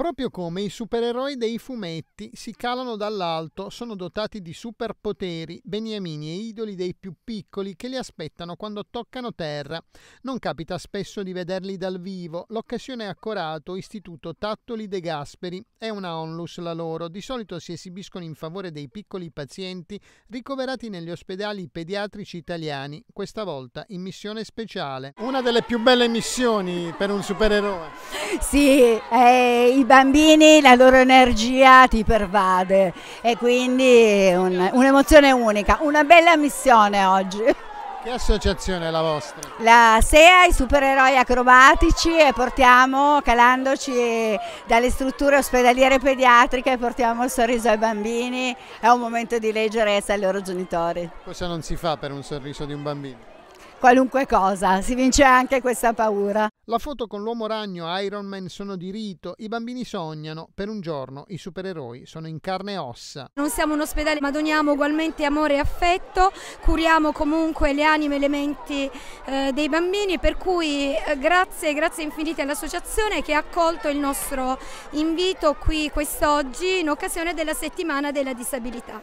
Proprio come i supereroi dei fumetti si calano dall'alto, sono dotati di superpoteri, beniamini e idoli dei più piccoli che li aspettano quando toccano terra. Non capita spesso di vederli dal vivo, l'occasione è accorato Istituto Tattoli De Gasperi, è una onlus la loro, di solito si esibiscono in favore dei piccoli pazienti ricoverati negli ospedali pediatrici italiani, questa volta in missione speciale. Una delle più belle missioni per un supereroe. Sì, eh, bambini la loro energia ti pervade e quindi un'emozione unica, una bella missione oggi. Che associazione è la vostra? La SEA, i supereroi acrobatici e portiamo, calandoci dalle strutture ospedaliere pediatriche, portiamo il sorriso ai bambini, è un momento di leggerezza ai loro genitori. Cosa non si fa per un sorriso di un bambino? qualunque cosa, si vince anche questa paura. La foto con l'uomo ragno Iron Man sono di rito, i bambini sognano, per un giorno i supereroi sono in carne e ossa. Non siamo un ospedale ma doniamo ugualmente amore e affetto, curiamo comunque le anime e le menti eh, dei bambini per cui eh, grazie, grazie infinite all'associazione che ha accolto il nostro invito qui quest'oggi in occasione della settimana della disabilità.